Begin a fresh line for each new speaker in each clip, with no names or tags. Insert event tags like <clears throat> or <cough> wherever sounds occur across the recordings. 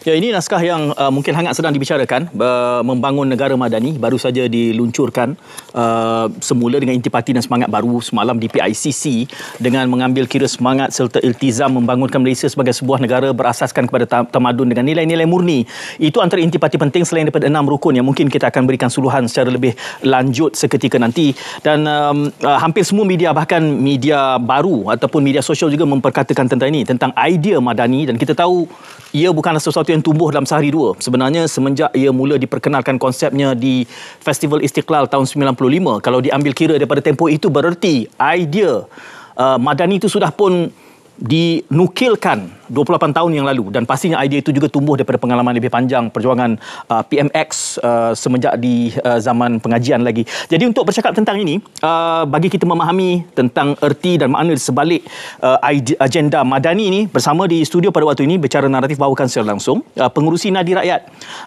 Ya ini naskah yang uh, mungkin hangat sedang dibicarakan
uh, membangun negara madani baru saja diluncurkan uh, semula dengan intipati dan semangat baru semalam di PICC dengan mengambil kira semangat serta iltizam membangunkan Malaysia sebagai sebuah negara berasaskan kepada tamadun dengan nilai-nilai murni. Itu antara intipati penting selain daripada enam rukun yang mungkin kita akan berikan suluhan secara lebih lanjut seketika nanti dan um, uh, hampir semua media bahkan media baru ataupun media sosial juga memperkatakan tentang ini tentang idea madani dan kita tahu ia bukanlah sesuatu yang tumbuh dalam sehari dua. Sebenarnya semenjak ia mula diperkenalkan konsepnya di Festival Istiqlal tahun 95, kalau diambil kira daripada tempoh itu bererti idea uh, Madani itu sudah pun dinukilkan 28 tahun yang lalu dan pastinya idea itu juga tumbuh daripada pengalaman lebih panjang perjuangan uh, PMX uh, semenjak di uh, zaman pengajian lagi. Jadi untuk bercakap tentang ini uh, bagi kita memahami tentang erti dan makna di sebalik uh, agenda Madani ini bersama di studio pada waktu ini bicara naratif bawakan secara langsung uh, pengurusi Nadi Rakyat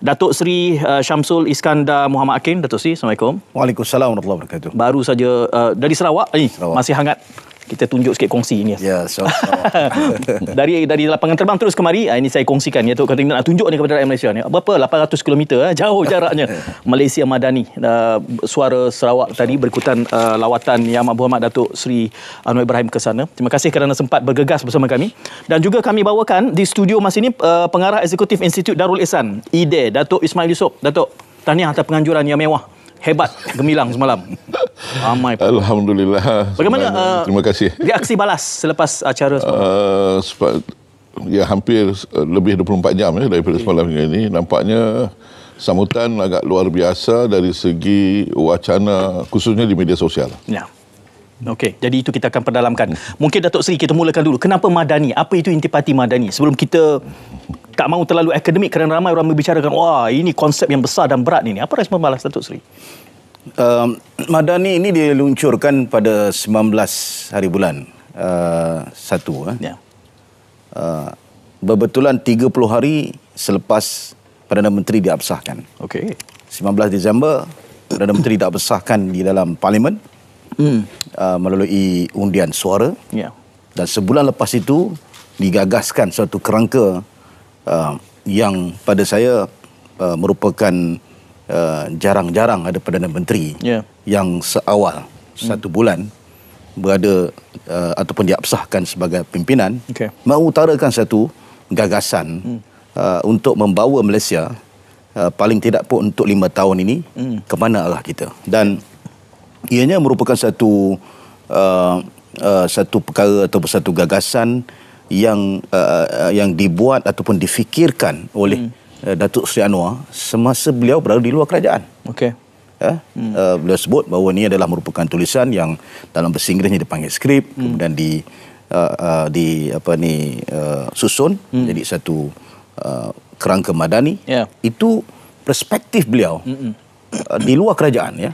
Datuk Seri uh, Syamsul Iskandar Muhammad Akin Datuk Seri Assalamualaikum. Waalaikumsalam wabarakatuh. Baru saja uh, dari Sarawak, eh, Sarawak masih hangat kita tunjuk sikit kongsi ni. Ya, yeah, so, so. dari dari lapangan terbang terus kemari, ah, ini saya kongsikan ya tu kata nak tunjuk ni kepada rakyat Malaysia ni. Berapa 800 km ah, jauh jaraknya <laughs> Malaysia Madani. Ah, suara Sarawak tadi berikutan uh, lawatan Yang Amat Berhormat Datuk Seri Anwar Ibrahim ke sana. Terima kasih kerana sempat bergegas bersama kami. Dan juga kami bawakan di studio masa ini uh, pengarah eksekutif Institut Darul Ihsan, IDE, Datuk Ismail Yusof. Datuk, tahniah atas penganjuran yang mewah hebat gemilang semalam. Ramai.
Alhamdulillah. Bagaimana? Uh, terima kasih. Reaksi balas selepas acara semalam? Uh, ya hampir uh, lebih 24 jam ya daripada okay. semalam hingga ini nampaknya sambutan agak luar biasa dari segi wacana khususnya di media sosial.
Ya.
Okey, jadi itu kita akan perdalamkan. Mungkin Datuk Seri kita mulakan dulu. Kenapa Madani? Apa itu intipati Madani? Sebelum kita tak mahu terlalu akademik kerana ramai orang membicarakan wah ini konsep
yang besar dan berat ini. Apa respon balas Datuk Seri? Um, Madani ini diluncurkan pada 19 hari bulan uh, satu. Eh. Ya. Uh, berbetulan 30 hari selepas Perdana Menteri diabsahkan. Okey. 19 Disember Perdana Menteri diabsahkan di dalam Parlimen hmm. uh, melalui undian suara. Ya. Dan sebulan lepas itu digagaskan suatu kerangka uh, yang pada saya uh, merupakan uh, jarang-jarang ada Perdana Menteri yeah. yang seawal hmm. satu bulan berada uh, ataupun diabsahkan sebagai pimpinan okay. mengutarakan satu gagasan hmm. uh, untuk membawa Malaysia uh, paling tidak pun untuk lima tahun ini hmm. ke mana arah kita dan ianya merupakan satu uh, uh, satu perkara atau satu gagasan yang uh, uh, yang dibuat ataupun difikirkan oleh hmm. Uh, Datuk Seri Anwar semasa beliau berada di luar kerajaan. Okey. Eh, hmm. uh, beliau sebut bahawa ini adalah merupakan tulisan yang dalam bahasa Inggerisnya dipanggil skrip hmm. kemudian di uh, uh, di apa ni uh, susun hmm. jadi satu uh, kerangka madani. Yeah. Itu perspektif beliau. Hmm, hmm. Uh, di luar kerajaan ya.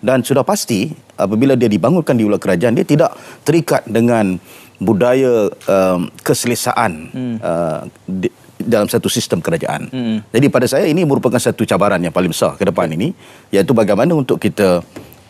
Dan sudah pasti apabila dia dibangunkan di luar kerajaan dia tidak terikat dengan budaya um, keselesaan hmm. uh, di, dalam satu sistem kerajaan. Hmm. Jadi pada saya ini merupakan satu cabaran yang paling besar ke depan hmm. ini iaitu bagaimana untuk kita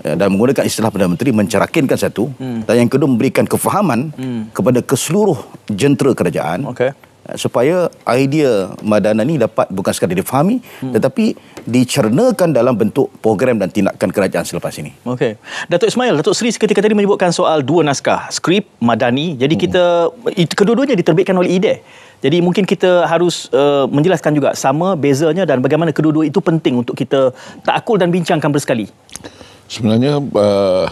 uh, dan menggunakan istilah Perdana Menteri mencerakinkan satu hmm. dan yang kedua memberikan kefahaman hmm. kepada keseluruh jentera kerajaan okay. Eh, supaya idea Madana ni dapat bukan sekadar difahami hmm. tetapi dicernakan dalam bentuk program dan tindakan kerajaan selepas ini.
Okey. Datuk Ismail, Datuk Seri seketika tadi menyebutkan soal dua naskah, skrip Madani. Jadi hmm. kita kedua-duanya diterbitkan oleh IDE. Jadi mungkin kita harus uh, menjelaskan juga sama bezanya dan bagaimana kedua-dua itu penting untuk kita takakul dan bincangkan
bersekali. Sebenarnya uh,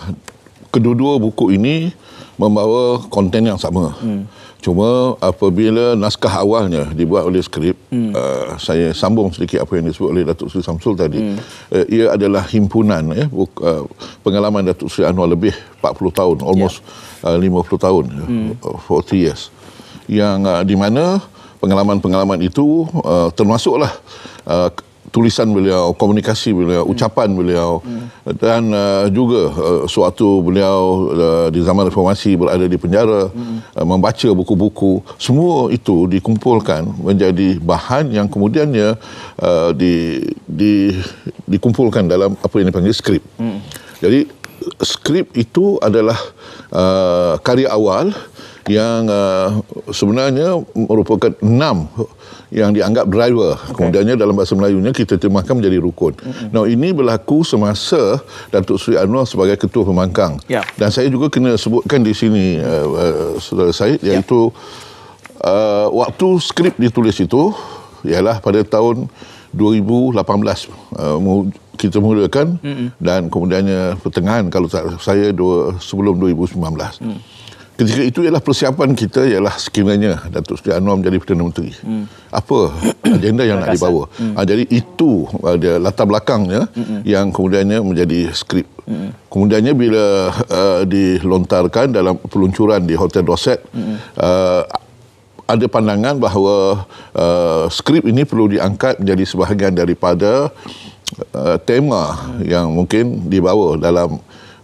kedua-dua buku ini membawa konten yang sama. Hmm. Cuma apabila naskah awalnya dibuat oleh skrip, hmm. uh, saya sambung sedikit apa yang disebut oleh Datuk Seri Samsul tadi. Hmm. Uh, ia adalah himpunan ya, buk, uh, pengalaman Datuk Seri Anwar lebih 40 tahun, almost yeah. uh, 50 tahun, ya, hmm. 40 uh, years. Yang uh, di mana pengalaman-pengalaman itu uh, termasuklah uh, tulisan beliau, komunikasi beliau, hmm. ucapan beliau hmm. dan uh, juga uh, suatu beliau uh, di zaman reformasi berada di penjara hmm. uh, membaca buku-buku, semua itu dikumpulkan menjadi bahan yang kemudiannya uh, di di dikumpulkan dalam apa yang dipanggil skrip. Hmm. Jadi skrip itu adalah uh, karya awal yang uh, sebenarnya merupakan enam yang dianggap driver. Okay. Kemudiannya dalam bahasa Melayunya kita terjemahkan menjadi rukun. Mm-hmm. Now ini berlaku semasa Datuk Sri Anwar sebagai ketua pemangkang. Yeah. Dan saya juga kena sebutkan di sini uh, uh, Saudara Said ya. iaitu yeah. uh, waktu skrip ditulis itu ialah pada tahun 2018 uh, kita mulakan mm-hmm. dan kemudiannya pertengahan kalau tak saya dua, sebelum 2019. Mm. Ketika itu ialah persiapan kita ialah sekiranya Datuk Seri Anwar menjadi Perdana Menteri. Hmm. Apa <coughs> agenda yang nak dibawa? Hmm. Ah, jadi itu ada ah, latar belakangnya hmm. yang kemudiannya menjadi skrip. Hmm. Kemudiannya bila uh, dilontarkan dalam peluncuran di Hotel Roset hmm. uh, ada pandangan bahawa uh, skrip ini perlu diangkat menjadi sebahagian daripada uh, tema hmm. yang mungkin dibawa dalam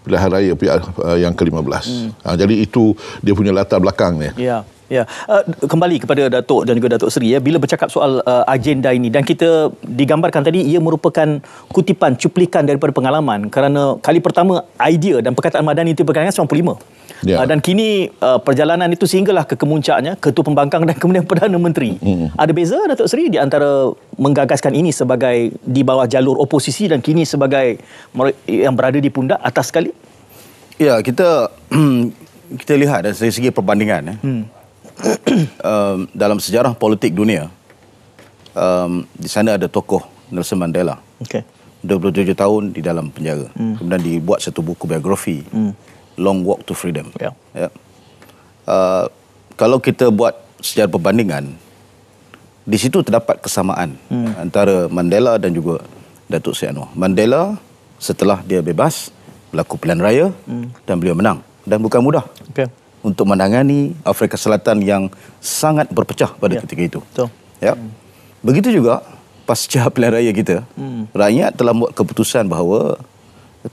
pilihan raya pihak uh, yang ke-15. Hmm. Ha, jadi itu dia punya latar belakang ni. Ya.
Yeah. Ya, uh, kembali kepada Datuk dan juga Datuk Seri ya, bila bercakap soal uh, agenda ini dan kita digambarkan tadi ia merupakan kutipan cuplikan daripada pengalaman kerana kali pertama idea dan perkataan Madani itu berkaitan 95. Ya. Uh, dan kini uh, perjalanan itu sehinggalah ke kemuncaknya Ketua Pembangkang dan kemudian <laughs> Perdana Menteri. Hmm. Ada beza Datuk Seri di antara menggagaskan ini sebagai di bawah jalur oposisi dan kini sebagai yang berada di pundak atas sekali?
Ya, kita <clears throat> kita lihat dari segi perbandingan ya. Hmm. <coughs> um, dalam sejarah politik dunia um, di sana ada tokoh Nelson Mandela. Okay. 27 tahun di dalam penjara. Mm. Kemudian dibuat satu buku biografi mm. Long Walk to Freedom. Yeah. Yeah. Uh, kalau kita buat sejarah perbandingan di situ terdapat kesamaan mm. antara Mandela dan juga Datuk Seri Anwar. Mandela setelah dia bebas berlaku pilihan raya mm. dan beliau menang dan bukan mudah. Okay untuk menangani Afrika Selatan yang sangat berpecah pada ya. ketika itu. Betul. Ya. Hmm. Begitu juga pasca <laughs> pilihan raya kita, hmm. rakyat telah buat keputusan bahawa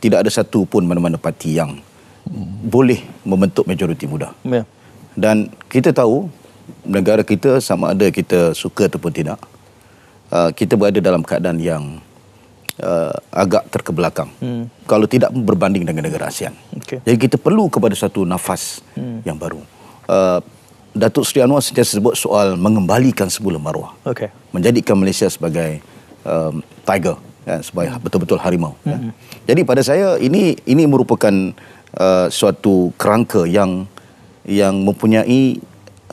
tidak ada satu pun mana-mana parti yang hmm. boleh membentuk majoriti muda. Ya. Dan kita tahu negara kita sama ada kita suka ataupun tidak, uh, kita berada dalam keadaan yang Uh, agak terkebelakang hmm. kalau tidak berbanding dengan negara ASEAN. Okay. Jadi kita perlu kepada satu nafas hmm yang baru. Uh, Datuk Seri Anwar sentiasa sebut soal mengembalikan semula maruah. Okay. Menjadikan Malaysia sebagai um, tiger ya, sebagai hmm. betul-betul harimau. Ya. hmm Ya. Jadi pada saya ini ini merupakan uh, suatu kerangka yang yang mempunyai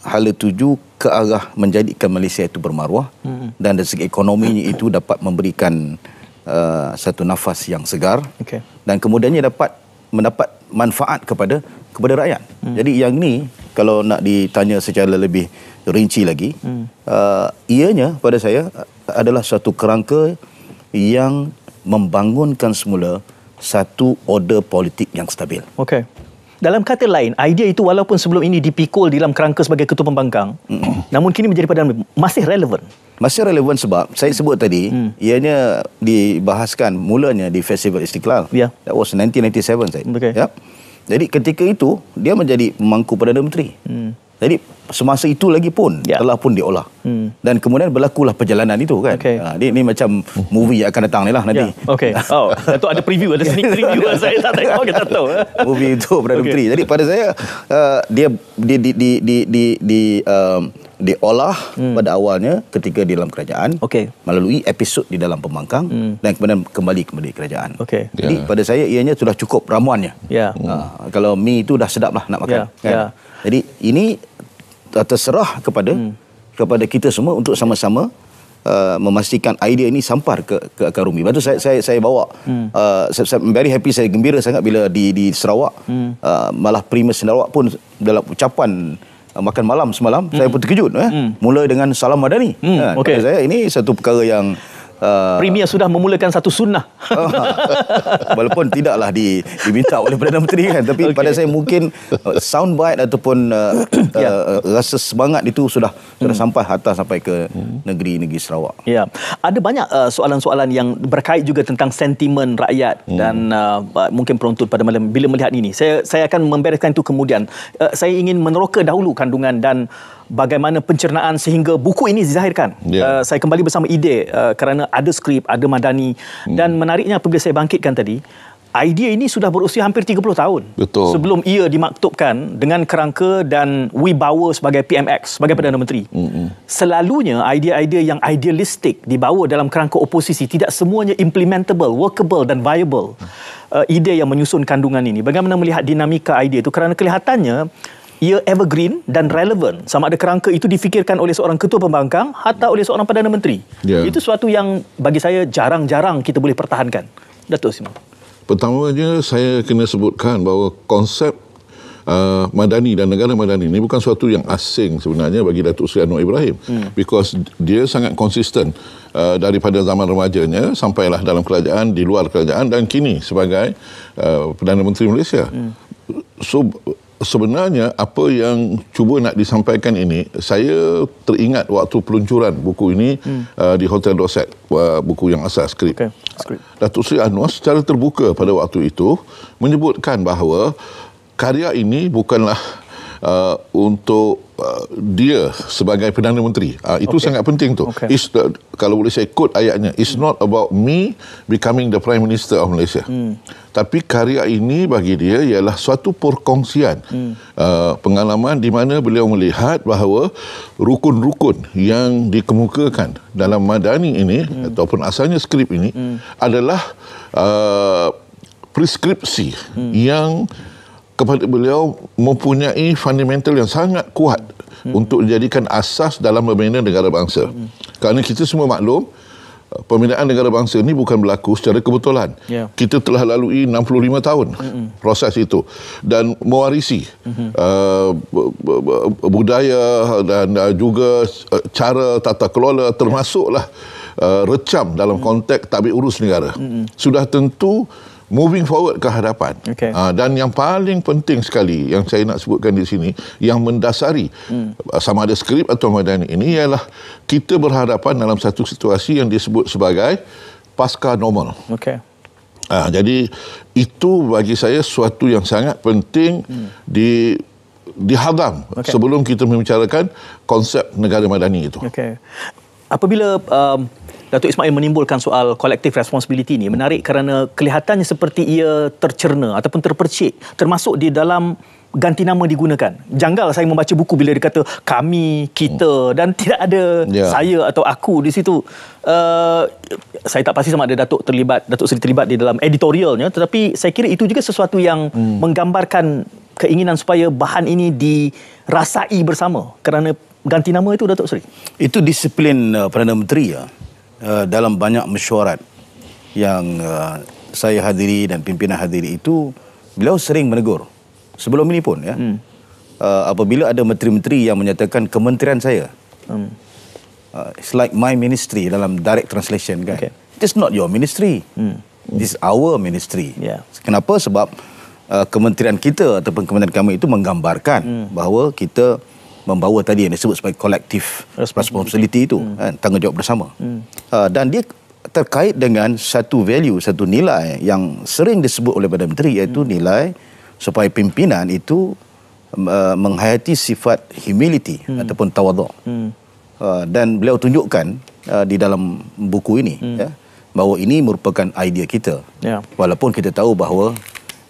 hala tuju ke arah menjadikan Malaysia itu bermaruah hmm dan dari segi ekonominya itu dapat memberikan uh, satu nafas yang segar okay. dan kemudiannya dapat mendapat manfaat kepada kepada rakyat. Hmm. Jadi yang ini kalau nak ditanya secara lebih rinci lagi, hmm. uh, ianya pada saya adalah satu kerangka yang membangunkan semula satu order politik yang stabil. Okey.
Dalam kata lain, idea itu walaupun sebelum ini dipikul dalam kerangka sebagai ketua pembangkang,
hmm. <clears throat> namun kini menjadi padan masih relevan. Masih relevan sebab saya sebut tadi, hmm. ianya dibahaskan mulanya di Festival Istiqlal. Yeah. That was 1997 saya. Okay. Yeah. Jadi ketika itu dia menjadi mangku Perdana Menteri. Hmm. Jadi semasa itu lagi pun ya. telah pun diolah. Hmm. Dan kemudian berlakulah perjalanan itu kan. Okay. Ha, ini, ini macam movie yang akan datang ni lah nanti. Ya. Okay. <laughs> Oh,
itu ada preview, ada sneak preview lah <laughs> saya tak tengok, kita tahu.
<laughs> movie itu Perdana okay. Menteri. Jadi pada saya uh, dia di di di di, di, di um, diolah hmm. pada awalnya ketika di dalam kerajaan okay. melalui episod di dalam pembangkang hmm. dan kemudian kembali kepada kerajaan. Okay. Yeah. Jadi ya. pada saya ianya sudah cukup ramuannya. Yeah. Hmm. Ha, uh, kalau mi itu dah sedap lah nak makan. Yeah. Kan? Yeah. Jadi ini terserah kepada hmm. kepada kita semua untuk sama-sama uh, memastikan idea ini sampar ke ke akar rumi. Lepas saya saya saya bawa hmm. uh, saya, saya very happy saya gembira sangat bila di di Sarawak hmm. uh, malah Prime Sarawak pun dalam ucapan Ah, makan malam semalam mm. saya hmm. pun terkejut eh. mm. mula dengan salam madani mm. ha, ah, okay. saya ini satu perkara yang Uh, Premier
sudah memulakan satu sunnah. Uh,
<laughs> walaupun tidaklah di, diminta oleh Perdana Menteri kan. Tapi okay. pada saya mungkin uh, soundbite ataupun uh, yeah. <coughs> Uh, ya. uh, rasa semangat itu sudah hmm. sudah sampai hatta sampai ke negeri-negeri hmm. Sarawak. Yeah. Ada banyak uh,
soalan-soalan yang berkait juga tentang sentimen rakyat. Hmm. Dan uh, uh mungkin peruntut pada malam bila melihat ini. Saya, saya akan membereskan itu kemudian. Uh, saya ingin meneroka dahulu kandungan dan bagaimana pencernaan sehingga buku ini dizahirkan. Yeah. Uh, saya kembali bersama ide uh, kerana ada skrip, ada madani hmm. dan menariknya apabila saya bangkitkan tadi, idea ini sudah berusia hampir 30 tahun. Betul. Sebelum ia dimaktubkan dengan kerangka dan wibawa sebagai PMX, sebagai Perdana Menteri. Hmm. Selalunya idea-idea yang idealistik dibawa dalam kerangka oposisi tidak semuanya implementable, workable dan viable. Hmm. Uh, ide yang menyusun kandungan ini. Bagaimana melihat dinamika idea itu kerana kelihatannya ia evergreen dan relevant sama ada kerangka itu difikirkan oleh seorang ketua pembangkang atau oleh seorang perdana menteri yeah. itu suatu yang bagi saya jarang-jarang kita boleh pertahankan Datuk Simon
pertamanya saya kena sebutkan bahawa konsep Uh, madani dan negara madani ini bukan suatu yang asing sebenarnya bagi Datuk Seri Anwar Ibrahim hmm. because dia sangat konsisten uh, daripada zaman remajanya sampailah dalam kerajaan di luar kerajaan dan kini sebagai uh, Perdana Menteri Malaysia hmm. so sebenarnya apa yang cuba nak disampaikan ini saya teringat waktu peluncuran buku ini hmm. uh, di Hotel Dorset uh, buku yang asal skrip. Okay. skrip Datuk Sri Anwar secara terbuka pada waktu itu menyebutkan bahawa karya ini bukanlah uh, untuk uh, dia sebagai Perdana Menteri. Uh, itu okay. sangat penting tu. Okay. It's the, kalau boleh saya quote ayatnya, it's hmm. not about me becoming the Prime Minister of Malaysia. Hmm. Tapi karya ini bagi dia ialah suatu perkongsian hmm. uh, pengalaman di mana beliau melihat bahawa rukun-rukun yang dikemukakan dalam Madani ini hmm. ataupun asalnya skrip ini hmm. adalah uh, preskripsi hmm. yang kepada beliau mempunyai fundamental yang sangat kuat hmm. untuk dijadikan asas dalam membina negara bangsa. Hmm. Kerana kita semua maklum pembinaan negara bangsa ini bukan berlaku secara kebetulan. Yeah. Kita telah lalui 65 tahun hmm, hmm. proses itu dan mewarisi hmm. hmm. uh, budaya dan uh, juga uh, cara tata kelola termasuklah uh, recam dalam hmm. konteks tabik urus negara. Hmm. Sudah tentu moving forward ke hadapan. Okay. Uh, dan yang paling penting sekali yang saya nak sebutkan di sini yang mendasari hmm. Ah, sama ada skrip atau madani ini ialah kita berhadapan dalam satu situasi yang disebut sebagai pasca normal. Okay. Ah, jadi itu bagi saya suatu yang sangat penting hmm. di dihadam okay. sebelum kita membicarakan konsep negara madani itu. Okay. Apabila um, Datuk Ismail menimbulkan soal kolektif
responsibility ini menarik kerana kelihatannya seperti ia tercerna ataupun terpercik termasuk di dalam ganti nama digunakan. Janggal saya membaca buku bila dia kata kami, kita hmm. dan tidak ada yeah. saya atau aku di situ. Uh, saya tak pasti sama ada Datuk terlibat, Datuk Seri terlibat di dalam editorialnya tetapi saya kira itu juga sesuatu yang hmm. menggambarkan keinginan supaya bahan ini dirasai bersama kerana ganti nama
itu Datuk Seri. Itu disiplin uh, Perdana Menteri ya. Uh, dalam banyak mesyuarat yang uh, saya hadiri dan pimpinan hadiri itu beliau sering menegur sebelum ini pun ya hmm. uh, apabila ada menteri-menteri yang menyatakan kementerian saya hmm. uh, it's like my ministry dalam direct translation kan okay. this not your ministry hmm. this our ministry yeah. kenapa sebab uh, kementerian kita ataupun kementerian kami itu menggambarkan hmm. bahawa kita membawa tadi yang disebut sebagai kolektif responsibility, itu hmm. kan tanggungjawab bersama hmm. uh, dan dia terkait dengan satu value satu nilai yang sering disebut oleh Perdana Menteri iaitu hmm. nilai supaya pimpinan itu uh, menghayati sifat humility hmm. ataupun tawaduk hmm. uh, dan beliau tunjukkan uh, di dalam buku ini hmm. ya bahawa ini merupakan idea kita ya. walaupun kita tahu bahawa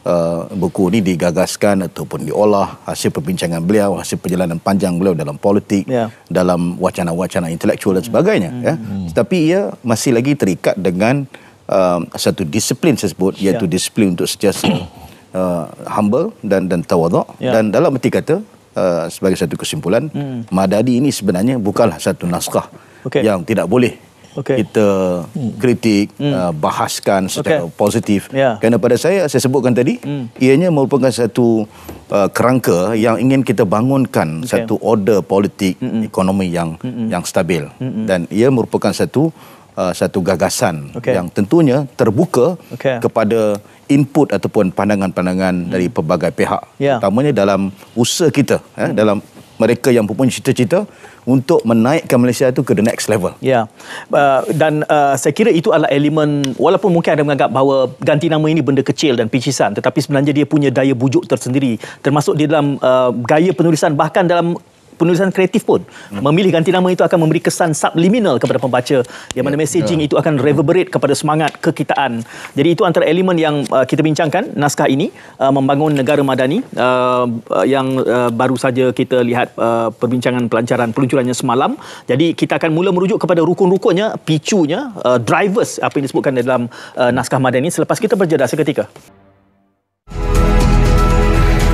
uh, buku ini digagaskan ataupun diolah hasil perbincangan beliau hasil perjalanan panjang beliau dalam politik yeah. dalam wacana-wacana intelektual dan sebagainya mm. ya mm. tetapi ia masih lagi terikat dengan uh, satu disiplin saya sebut ya. iaitu yeah. disiplin untuk sentiasa <coughs> uh, humble dan dan tawadok. yeah. dan dalam erti kata uh, sebagai satu kesimpulan mm. madadi ini sebenarnya bukanlah satu naskah okay. yang tidak boleh okay. kita hmm. kritik hmm. uh, bahaskan secara okay. positif yeah. kerana pada saya saya sebutkan tadi hmm. ianya merupakan satu uh, kerangka yang ingin kita bangunkan okay. satu order politik Mm-mm. ekonomi yang Mm-mm. yang stabil Mm-mm. dan ia merupakan satu uh, satu gagasan okay. yang tentunya terbuka okay. kepada input ataupun pandangan-pandangan hmm. dari pelbagai pihak yeah. utamanya dalam usaha kita eh, hmm. dalam mereka yang pun cita-cita untuk menaikkan Malaysia itu ke the next level.
Ya. Yeah. Uh, dan uh, saya kira itu adalah elemen walaupun mungkin ada menganggap bahawa ganti nama ini benda kecil dan picisan tetapi sebenarnya dia punya daya bujuk tersendiri termasuk di dalam uh, gaya penulisan bahkan dalam penulisan kreatif pun hmm. memilih ganti nama itu akan memberi kesan subliminal kepada pembaca di mana yeah. messaging yeah. itu akan reverberate kepada semangat kekitaan. Jadi itu antara elemen yang uh, kita bincangkan naskah ini uh, membangun negara madani uh, uh, yang uh, baru saja kita lihat uh, perbincangan pelancaran peluncurannya semalam. Jadi kita akan mula merujuk kepada rukun-rukunnya, picunya, uh, drivers apa yang disebutkan dalam uh, naskah madani selepas kita berjeda seketika.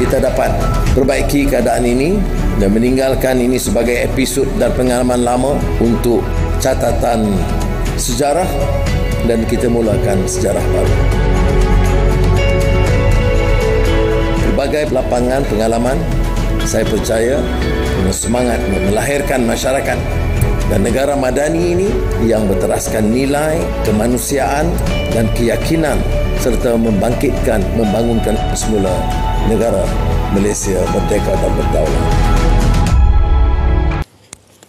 Kita dapat perbaiki keadaan ini dan meninggalkan ini sebagai episod dan pengalaman lama untuk catatan sejarah dan kita mulakan sejarah baru. Berbagai lapangan pengalaman, saya percaya dengan semangat melahirkan masyarakat dan negara madani ini yang berteraskan nilai kemanusiaan dan keyakinan serta membangkitkan, membangunkan semula negara Malaysia merdeka dan berdaulat.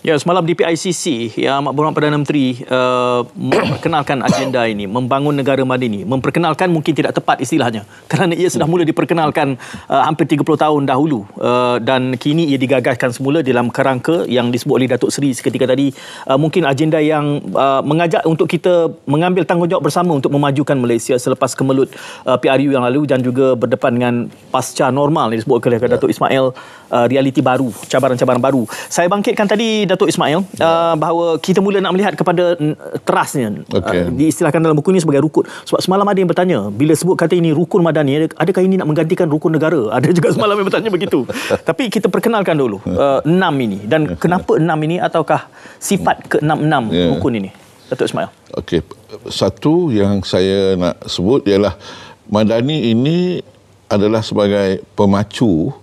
Ya, semalam di PICC, ya, Mak Berhormat Perdana Menteri uh, memperkenalkan agenda ini, membangun negara Madini. Memperkenalkan mungkin tidak tepat istilahnya <laughs> kerana ia sudah mula diperkenalkan uh, hampir 30 tahun dahulu uh, dan kini ia digagaskan semula dalam kerangka yang disebut oleh Datuk Seri seketika tadi. Uh, mungkin agenda yang uh, mengajak untuk kita mengambil tanggungjawab bersama untuk memajukan Malaysia selepas kemelut uh, PRU yang lalu dan juga berdepan dengan pasca normal yang disebut oleh Datuk Ismail. Uh, realiti baru, cabaran-cabaran baru. Saya bangkitkan tadi Datuk Ismail ya. uh, bahawa kita mula nak melihat kepada terasnya, Okay. Uh, diistilahkan dalam buku ini sebagai rukun. Sebab semalam ada yang bertanya, bila sebut kata ini rukun madani, adakah ini nak menggantikan rukun negara? <laughs> Ada juga semalam yang bertanya begitu. <laughs> Tapi kita perkenalkan dulu ya. uh, enam ini dan ya. kenapa enam ini ataukah sifat ke enam-enam ya. rukun ini? Datuk Ismail.
Okey, satu yang saya nak sebut ialah madani ini adalah sebagai pemacu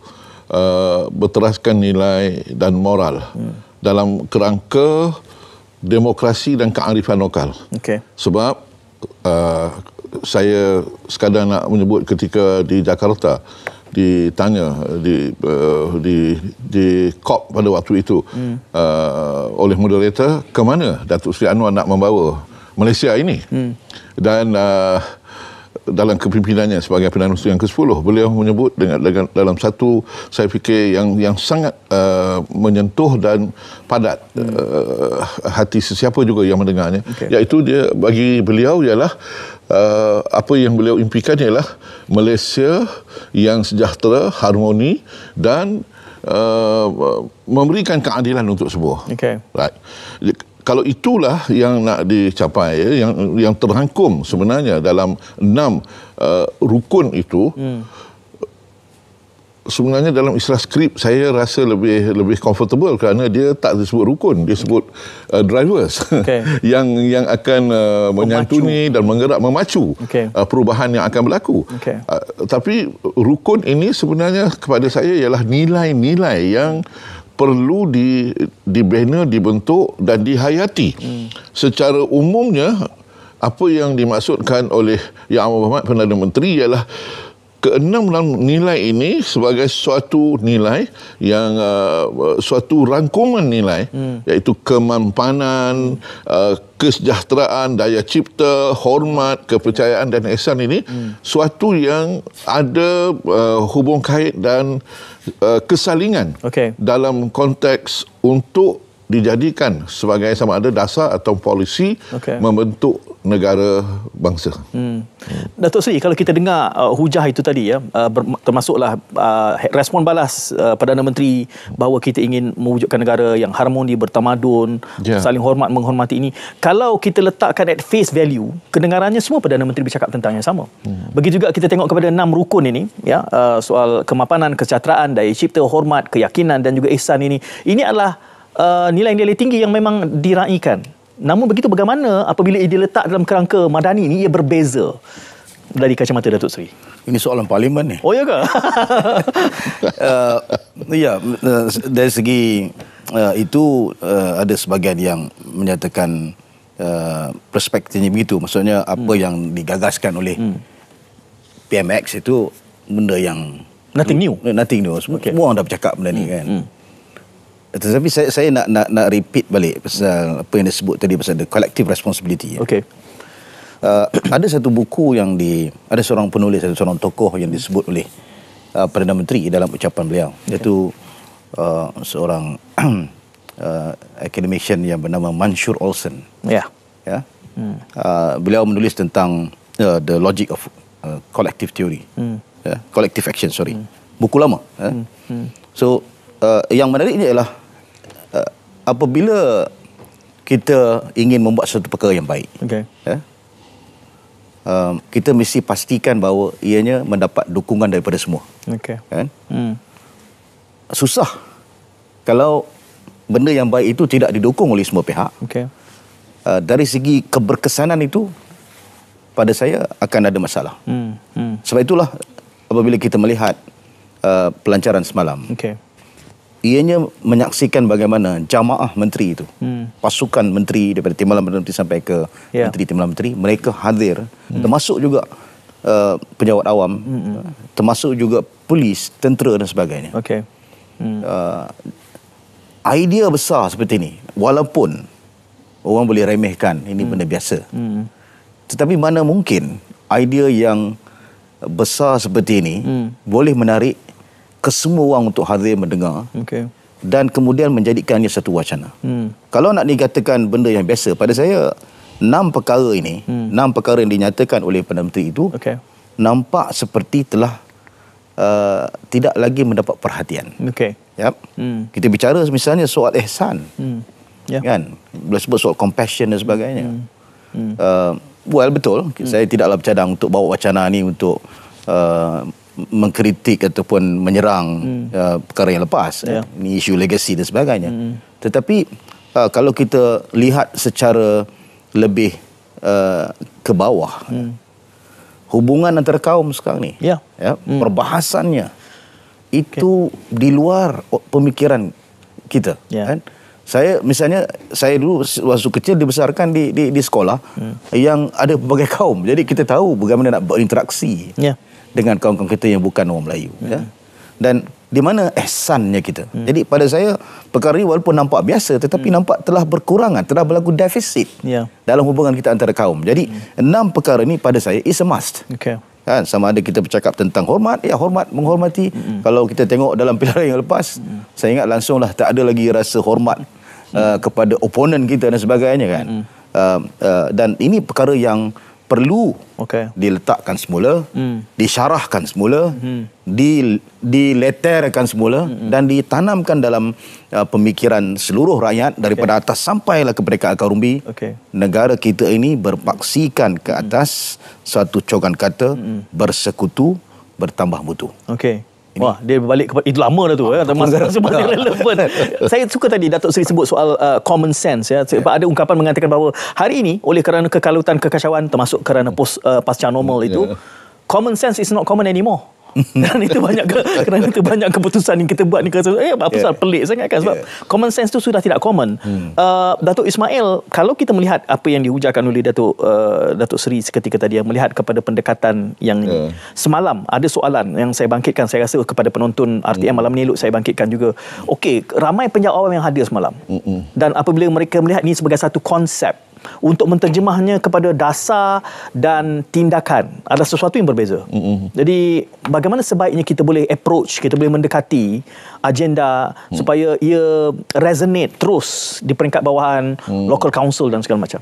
Uh, berteraskan nilai dan moral hmm. dalam kerangka demokrasi dan kearifan lokal. Okay. Sebab uh, saya sekadar nak menyebut ketika di Jakarta ditanya di uh, di di COP pada waktu itu hmm. uh, oleh moderator ke mana Datuk Sri Anwar nak membawa Malaysia ini. Hmm. Dan uh, dalam kepimpinannya sebagai Perdana Menteri yang ke-10 beliau menyebut dengan, dengan dalam satu saya fikir yang yang sangat uh, menyentuh dan padat hmm. uh, hati sesiapa juga yang mendengarnya okay. iaitu dia bagi beliau ialah uh, apa yang beliau impikan ialah Malaysia yang sejahtera harmoni dan uh, memberikan keadilan untuk semua okay. right kalau itulah yang nak dicapai ya, yang yang terhankum sebenarnya dalam enam uh, rukun itu hmm. sebenarnya dalam istilah skrip saya rasa lebih lebih comfortable kerana dia tak disebut rukun dia sebut uh, drivers okay. <laughs> yang yang akan uh, menyantuni memacu. dan menggerak memacu okay. uh, perubahan yang akan berlaku okay. uh, tapi rukun ini sebenarnya kepada saya ialah nilai-nilai yang hmm perlu di dibina dibentuk dan dihayati hmm. secara umumnya apa yang dimaksudkan oleh Yang Amat Muhammad Perdana Menteri ialah keenam nilai ini sebagai suatu nilai yang uh, suatu rangkuman nilai hmm. iaitu kemampanan uh, kesejahteraan daya cipta hormat kepercayaan dan ihsan ini hmm. suatu yang ada uh, hubung kait dan Eh, kesalingan okay. dalam konteks untuk dijadikan sebagai sama ada dasar atau polisi okay. membentuk negara bangsa.
Hmm. Datuk Seri, kalau kita dengar uh, hujah itu tadi ya, uh, termasuklah uh, respon balas uh, Perdana Menteri bahawa kita ingin mewujudkan negara yang harmoni, bertamadun, yeah. saling hormat, menghormati ini. Kalau kita letakkan at face value, kedengarannya semua Perdana Menteri bercakap tentang yang sama. Hmm. Begitu juga kita tengok kepada enam rukun ini, ya, uh, soal kemapanan, kesejahteraan, daya cipta, hormat, keyakinan dan juga ihsan ini. Ini adalah uh, nilai-nilai tinggi yang memang diraihkan. Namun begitu bagaimana apabila ia diletak dalam kerangka madani ini
ia berbeza dari kacamata Datuk Seri. Ini soalan parlimen ni. Oh ya ke? <laughs> uh, ya, yeah, uh, dari segi uh, itu uh, ada sebagian yang menyatakan uh, perspektifnya begitu. Maksudnya apa hmm. yang digagaskan oleh hmm. PMX itu benda yang nothing new. Nothing new. Semua, okay. semua orang dah bercakap benda ni hmm, kan. Hmm tetapi saya saya nak nak nak repeat balik pasal apa yang disebut tadi pasal the collective responsibility. Okey. Uh, ada satu buku yang di ada seorang penulis ada seorang tokoh yang disebut oleh uh, Perdana Menteri dalam ucapan beliau okay. iaitu uh, seorang <clears throat> uh, academician yang bernama Mansur Olson. Ya. Yeah. Ya. Yeah? Hmm. Uh, beliau menulis tentang uh, the logic of uh, collective theory. Hmm. Yeah? Collective action, sorry. Hmm. Buku lama, Yeah? Hmm. Hmm. So Uh, yang menariknya ialah apabila kita ingin membuat satu perkara yang baik okay. ya, um, kita mesti pastikan bahawa ianya mendapat dukungan daripada semua okay. kan? hmm. susah kalau benda yang baik itu tidak didukung oleh semua pihak okay. uh, dari segi keberkesanan itu pada saya akan ada masalah
hmm. Hmm.
sebab itulah apabila kita melihat uh, pelancaran semalam okay ianya menyaksikan bagaimana jamaah menteri itu hmm. pasukan menteri daripada timbalan perdana menteri sampai ke yeah. menteri timbalan menteri mereka hadir hmm. termasuk juga uh, pejabat awam hmm, hmm. termasuk juga polis tentera dan sebagainya okey hmm. uh, idea besar seperti ini walaupun orang boleh remehkan ini hmm. benda biasa hmm. tetapi mana mungkin idea yang besar seperti ini hmm. boleh menarik ke semua orang untuk hadir mendengar okay. dan kemudian menjadikannya satu wacana. Hmm. Kalau nak dikatakan benda yang biasa pada saya enam perkara ini, hmm. enam perkara yang dinyatakan oleh Perdana Menteri itu okay. nampak seperti telah uh, tidak lagi mendapat perhatian. Okay. Yep. Hmm. Kita bicara misalnya soal ihsan. Hmm. Yeah. Kan? Bila sebut soal compassion dan sebagainya. Hmm. Hmm. Uh, well betul, hmm. saya tidaklah bercadang untuk bawa wacana ini untuk uh, mengkritik ataupun menyerang hmm. uh, perkara yang lepas yeah. Ya. ini isu legacy dan sebagainya hmm. tetapi uh, kalau kita lihat secara lebih uh, ke bawah hmm. hubungan antara kaum sekarang ni yeah. ya hmm. perbahasannya itu okay. di luar pemikiran kita yeah. kan saya misalnya saya dulu waktu kecil dibesarkan di di di sekolah hmm. yang ada berbagai kaum jadi kita tahu bagaimana nak berinteraksi ya yeah dengan kawan-kawan kita yang bukan orang Melayu ya. dan di mana ehsannya kita hmm. jadi pada saya perkara ini walaupun nampak biasa tetapi hmm. nampak telah berkurangan telah berlaku defisit yeah. dalam hubungan kita antara kaum jadi hmm. enam perkara ini pada saya is a must okay. kan sama ada kita bercakap tentang hormat ya hormat menghormati hmm. kalau kita tengok dalam pilihan yang lepas hmm. saya ingat langsunglah tak ada lagi rasa hormat hmm. uh, kepada oponen kita dan sebagainya kan hmm. uh, uh, dan ini perkara yang perlu okay. diletakkan semula, hmm. disyarahkan semula, hmm. di, dileterkan semula hmm. dan ditanamkan dalam uh, pemikiran seluruh rakyat daripada okay. atas sampailah ke peringkat akar umbi. Okay. Negara kita ini berpaksikan ke hmm. atas hmm. satu cogan kata hmm. bersekutu bertambah mutu.
Okey. Ini. Wah,
dia balik kepada itu lama dah tu ya. Ah, masa <laughs> masa masih relevan. Saya suka tadi Datuk Seri sebut soal uh, common sense ya. Sebab yeah. ada ungkapan mengatakan bahawa hari ini oleh kerana kekalutan kekacauan termasuk kerana post uh, pasca normal itu ya. common sense is not common anymore. <laughs> kerana itu banyak ke, kerana itu banyak keputusan yang kita buat ni kata eh apa pasal yeah. pelik sangat kan sebab yeah. common sense tu sudah tidak common. Hmm. Uh, Datuk Ismail kalau kita melihat apa yang dihujahkan oleh Datuk uh, Datuk Seri seketika tadi yang melihat kepada pendekatan yang yeah. semalam ada soalan yang saya bangkitkan saya rasa kepada penonton RTM hmm. malam ni elok saya bangkitkan juga. Okey ramai penjawab awam yang hadir semalam. Hmm. Dan apabila mereka melihat ni sebagai satu konsep untuk menterjemahnya kepada dasar dan tindakan ada sesuatu yang berbeza. Mm-hmm. Jadi bagaimana sebaiknya kita boleh approach, kita boleh mendekati agenda mm-hmm. supaya ia resonate terus di peringkat bawahan mm-hmm. local council dan segala macam.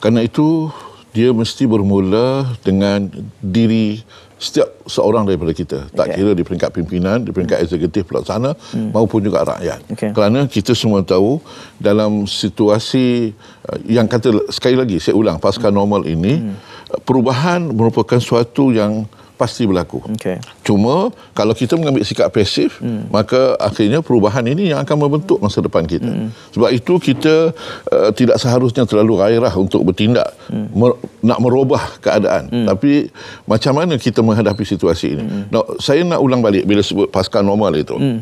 Karena itu dia mesti bermula dengan diri setiap seorang daripada kita tak okay. kira di peringkat pimpinan di peringkat eksekutif pelaksana hmm. maupun juga rakyat okay. kerana kita semua tahu dalam situasi eh, yang kata sekali lagi saya ulang pasca hmm. normal ini hmm. Eh, perubahan merupakan suatu yang pasti berlaku. Okay. Cuma kalau kita mengambil sikap pasif, hmm. maka akhirnya perubahan ini yang akan membentuk masa depan kita. Hmm. Sebab itu kita uh, tidak seharusnya terlalu gairah untuk bertindak hmm. mer- nak merubah keadaan. Hmm. Tapi macam mana kita menghadapi situasi ini? Hmm. Now, saya nak ulang balik bila sebut pasca normal itu. Hmm.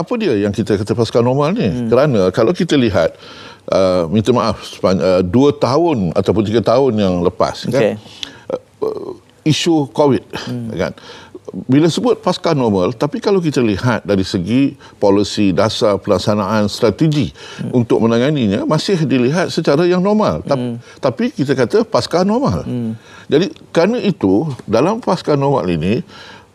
Apa dia yang kita kata pasca normal ni? Hmm. Kerana kalau kita lihat uh, minta maaf 2 uh, eh, tahun ataupun 3 tahun yang lepas okay. kan. Uh, isu COVID. Hmm. Kan? Bila sebut pasca normal, tapi kalau kita lihat dari segi polisi dasar pelaksanaan strategi hmm. untuk menanganinya masih dilihat secara yang normal. hmm. Tapi kita kata pasca normal. Hmm. Jadi kerana itu dalam pasca normal ini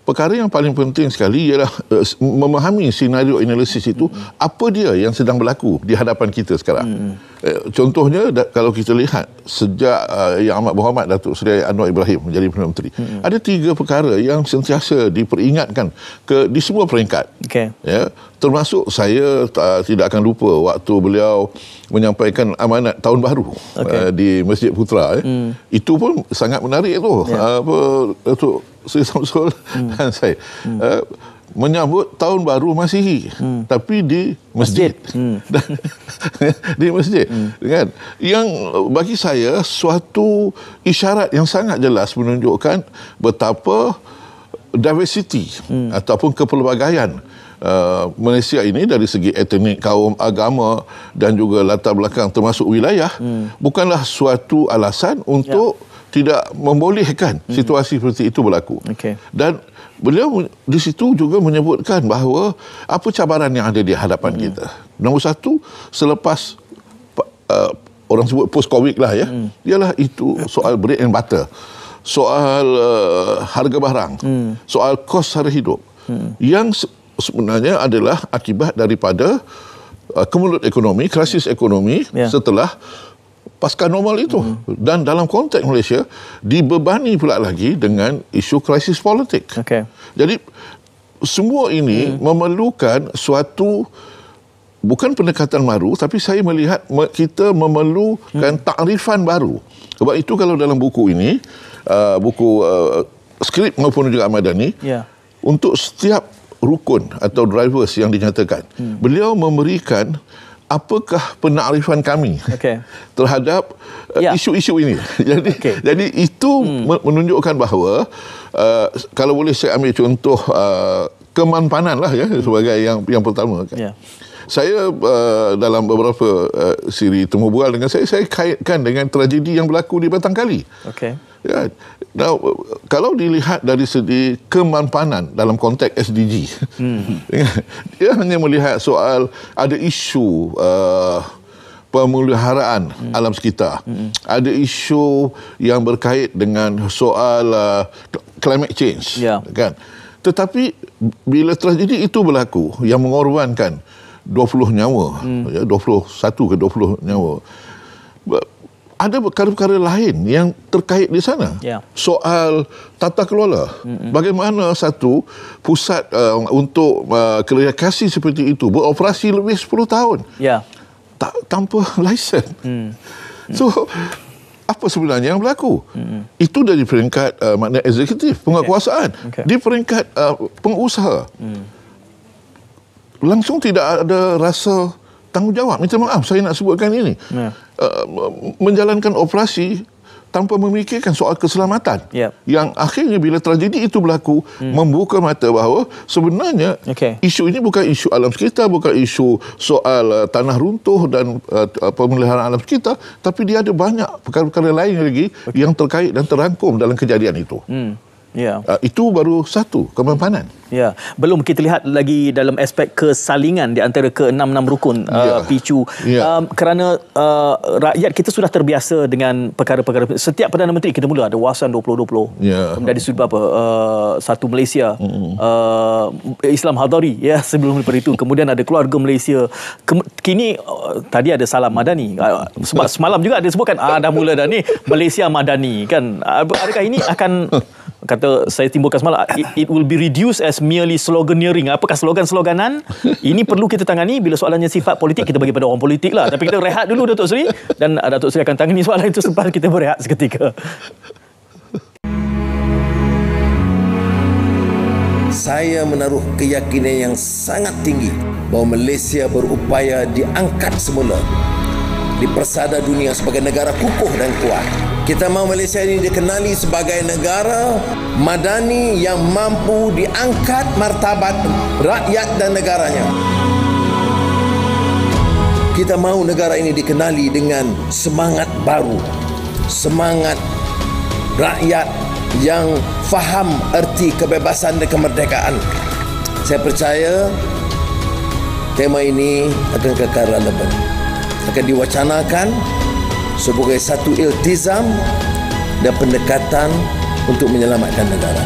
perkara yang paling penting sekali ialah uh, memahami senario analisis itu hmm. apa dia yang sedang berlaku di hadapan kita sekarang. Hmm. Eh, contohnya kalau kita lihat sejak uh, yang amat berhormat Datuk Seri Anwar Ibrahim menjadi Perdana Menteri hmm. ada tiga perkara yang sentiasa diperingatkan ke di semua peringkat okay. ya termasuk saya ta, tidak akan lupa waktu beliau menyampaikan amanat tahun baru okay. uh, eh, di Masjid Putra ya. hmm. itu pun sangat menarik tu yeah. uh, apa Datuk Seri Samsul hmm. <laughs> dan saya hmm. uh, menyambut tahun baru Masihi hmm. tapi di masjid. masjid. Hmm. <laughs> di masjid. Hmm. Kan? Yang bagi saya suatu isyarat yang sangat jelas menunjukkan betapa diversity hmm. ataupun kepelbagaian uh, Malaysia ini dari segi etnik, kaum, agama dan juga latar belakang termasuk wilayah hmm. bukanlah suatu alasan untuk ya. tidak membolehkan hmm. situasi seperti itu berlaku. Okay. Dan beliau di situ juga menyebutkan bahawa apa cabaran yang ada di hadapan hmm. kita. Nombor satu, selepas uh, orang sebut post-covid lah ya, hmm. ialah itu soal bread and butter. Soal uh, harga barang, hmm. soal kos sara hidup. Hmm. Yang se- sebenarnya adalah akibat daripada uh, kemulut ekonomi, krisis ekonomi yeah. setelah pasca normal itu hmm. dan dalam konteks Malaysia dibebani pula lagi dengan isu krisis politik. Okay. Jadi semua ini hmm. memerlukan suatu bukan pendekatan baru tapi saya melihat kita memerlukan hmm. takrifan baru. Sebab itu kalau dalam buku ini uh, buku uh, skrip maupun juga Ahmadani yeah. untuk setiap rukun atau drivers yang dinyatakan hmm. beliau memberikan apakah penarifan kami okay. <laughs> terhadap yeah. Uh, ya. isu-isu ini. <laughs> jadi okay. jadi itu hmm. menunjukkan bahawa uh, kalau boleh saya ambil contoh uh, kemanpanan lah ya hmm. sebagai yang yang pertama kan. Yeah. Saya uh, dalam beberapa uh, siri temu bual dengan saya saya kaitkan dengan tragedi yang berlaku di Batang Kali. Okey. Ya. Now, kalau dilihat dari segi kemampanan dalam konteks SDG, hmm. <laughs> Ya, dia hanya melihat soal ada isu uh, pemeliharaan hmm. alam sekitar. Hmm. Ada isu yang berkait dengan soal uh, climate change. Ya. Kan? Tetapi bila tragedi itu berlaku yang mengorbankan 20 nyawa, hmm. ya, 21 ke 20 nyawa, ada perkara-perkara lain yang terkait di sana. Yeah. Soal tata kelola. Mm-hmm. Bagaimana satu pusat uh, untuk uh, eh, kerja seperti itu beroperasi lebih 10 tahun. Yeah. Ta- tanpa lesen <laughs> Mm. So, apa sebenarnya yang berlaku? Mm-hmm. Itu dari peringkat uh, makna eksekutif, penguasaan. Okay. Mm. Okay. Di peringkat uh, pengusaha. Mm. Langsung tidak ada rasa tanggungjawab minta maaf saya nak sebutkan ini yeah. Ya. uh, menjalankan operasi tanpa memikirkan soal keselamatan yep. Ya. yang akhirnya bila tragedi itu berlaku hmm. membuka mata bahawa sebenarnya okay. isu ini bukan isu alam sekitar bukan isu soal uh, tanah runtuh dan uh, pemeliharaan alam sekitar tapi dia ada banyak perkara-perkara lain lagi okay. yang terkait dan terangkum dalam kejadian itu hmm. Ya. Uh, itu baru satu kemampanan.
Ya.
Belum kita lihat lagi dalam aspek kesalingan di antara ke enam enam rukun uh, picu. Ya. Um, kerana uh, rakyat kita sudah terbiasa dengan perkara-perkara setiap Perdana Menteri kita mula ada wasan 2020. Ya. Kemudian di sudut apa? Uh, satu Malaysia. Hmm. Uh, Islam Hadari ya <laughs> sebelum daripada itu. Kemudian ada keluarga Malaysia. Kem, kini uh, tadi ada Salam Madani. Uh, semalam juga ada sebutkan ah, dah mula dah ni Malaysia Madani kan. Adakah ini akan <laughs> kata saya timbulkan semalam it, it will be reduced as merely sloganeering apakah slogan-sloganan ini perlu kita tangani bila soalannya sifat politik kita bagi pada orang politik lah tapi kita rehat dulu Datuk Seri dan ah, Datuk Seri akan tangani soalan itu selepas kita berehat seketika
saya menaruh keyakinan yang sangat tinggi bahawa Malaysia berupaya diangkat semula di persada dunia sebagai negara kukuh dan kuat. Kita mahu Malaysia ini dikenali sebagai negara madani yang mampu diangkat martabat rakyat dan negaranya. Kita mahu negara ini dikenali dengan semangat baru. Semangat rakyat yang faham erti kebebasan dan kemerdekaan. Saya percaya tema ini akan kekal relevan akan diwacanakan sebagai satu iltizam dan pendekatan untuk menyelamatkan negara.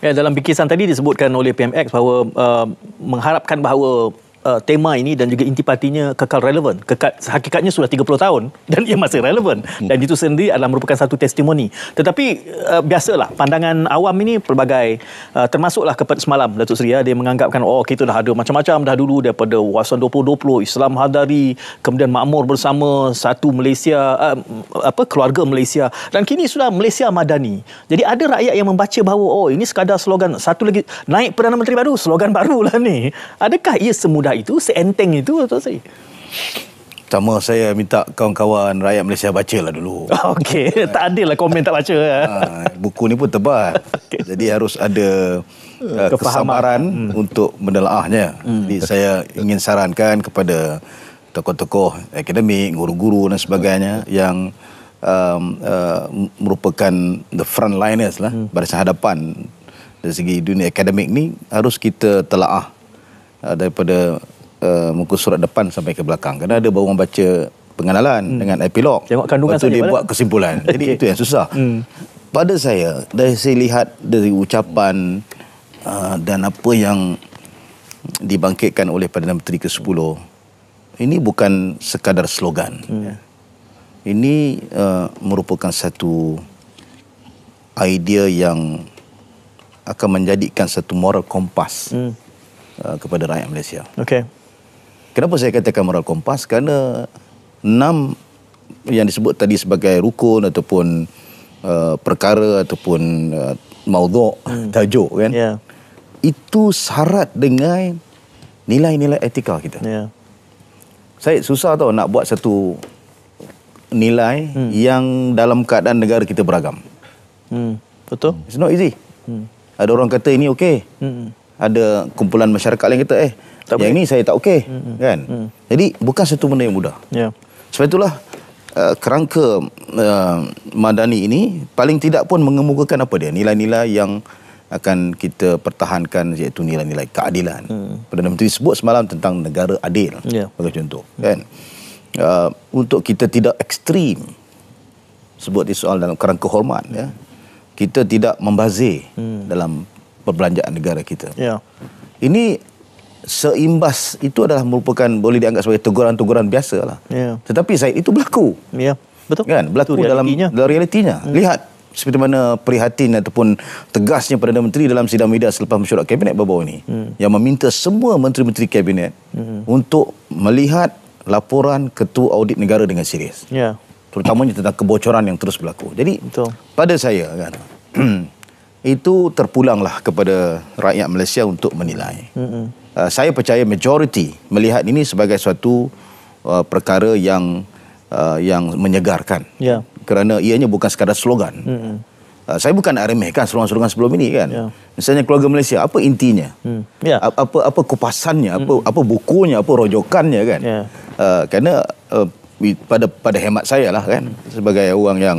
Ya, dalam bikisan tadi disebutkan oleh PMX bahawa uh, mengharapkan bahawa uh, tema ini dan juga intipatinya kekal relevan. Kekal hakikatnya sudah 30 tahun <laughs> dan ia masih relevan. Hmm. Dan itu sendiri adalah merupakan satu testimoni. Tetapi uh, biasalah pandangan awam ini pelbagai uh, termasuklah kepada semalam Datuk Seri ya, dia menganggapkan oh kita dah ada macam-macam dah dulu daripada wawasan 2020 Islam hadari kemudian makmur bersama satu Malaysia uh, apa keluarga Malaysia dan kini sudah Malaysia madani. Jadi ada rakyat yang membaca bahawa oh ini sekadar slogan satu lagi naik Perdana Menteri baru slogan <laughs> baru lah ni. Adakah ia semudah itu seenteng itu tuan Sri
Pertama saya minta kawan-kawan rakyat Malaysia baca lah dulu. <laughs> Okey, <laughs> tak ada lah komen tak baca. Eh. Ah, buku ni pun tebal. <laughs> okay. Jadi harus ada uh,
Kepahaman. kesamaran
hmm. untuk menelaahnya. Hmm. Jadi saya ingin sarankan kepada tokoh-tokoh akademik, guru-guru dan sebagainya hmm. yang um, uh, merupakan the frontliners lah, hmm. barisan hadapan dari segi dunia akademik ni harus kita telaah uh, daripada uh, muka surat depan sampai ke belakang. Kerana ada orang baca pengenalan hmm. dengan epilog. Tengok kandungan saja. dia buat kesimpulan. Jadi <laughs> okay. itu yang susah. Hmm. Pada saya, dari saya lihat dari ucapan uh, dan apa yang dibangkitkan oleh Perdana Menteri ke-10, ini bukan sekadar slogan. Hmm. Ya. Ini uh, merupakan satu idea yang akan menjadikan satu moral kompas. Hmm Uh, kepada rakyat
Malaysia. Okey.
Kenapa saya katakan moral kompas? Kerana enam yang disebut tadi sebagai rukun ataupun uh, perkara ataupun uh, maudhu' hmm. tajuk kan. Yeah. Itu syarat dengan nilai-nilai etika kita. Yeah. Saya susah tau nak buat satu nilai hmm. yang dalam keadaan negara kita beragam. Hmm. Betul? It's not easy. Hmm. Ada orang kata ini okey. Hmm ada kumpulan masyarakat lain kata eh tak yang ini saya tak okey hmm, hmm. kan hmm. jadi bukan satu benda yang mudah ya yeah. sebab itulah uh, kerangka uh, madani ini paling tidak pun mengemukakan apa dia nilai-nilai yang akan kita pertahankan iaitu nilai-nilai keadilan. Hmm. Perdana Menteri sebut semalam tentang negara adil. Ya. Yeah. contoh, hmm. kan? Uh, untuk kita tidak ekstrim sebut di soal dalam kerangka hormat ya. Kita tidak membazir hmm. dalam perbelanjaan negara kita. Ya. Ini seimbas itu adalah merupakan boleh dianggap sebagai teguran-teguran biasa lah. Ya. Tetapi saya itu berlaku. Ya, betul. Kan? Berlaku itu dalam realitinya. Dalam realitinya. Hmm. Lihat seperti mana prihatin ataupun tegasnya Perdana Menteri dalam sidang media selepas mesyuarat kabinet baru-baru ini hmm. yang meminta semua menteri-menteri kabinet hmm. untuk melihat laporan ketua audit negara dengan serius. Ya. Terutamanya tentang kebocoran yang terus berlaku. Jadi, betul. pada saya kan, <clears throat> itu terpulanglah kepada rakyat Malaysia untuk menilai. Uh, saya percaya majoriti melihat ini sebagai suatu uh, perkara yang uh, yang menyegarkan. Ya. Kerana ianya bukan sekadar slogan. Uh, saya bukan remehkan slogan-slogan sebelum ini kan. Ya. Misalnya keluarga Malaysia, apa intinya? Mm. Ya. A- apa apa kupasannya, apa Mm-mm. apa bukunya, apa rojokannya kan? Ya. Uh, kerana uh, pada pada hemat saya lah kan sebagai orang yang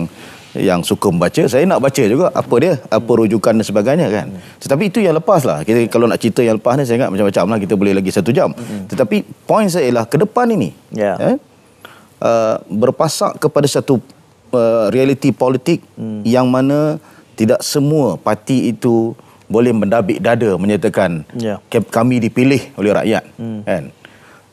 yang suka membaca saya nak baca juga apa dia apa rujukan dan sebagainya kan tetapi itu yang lepas lah kita, kalau nak cerita yang lepas ni saya ingat macam-macam lah kita boleh lagi satu jam hmm. tetapi point saya ialah ke depan ini yeah. eh, uh, berpasak kepada satu uh, realiti politik hmm. yang mana tidak semua parti itu boleh mendabik dada menyatakan yeah. Ya. kami dipilih oleh rakyat hmm. kan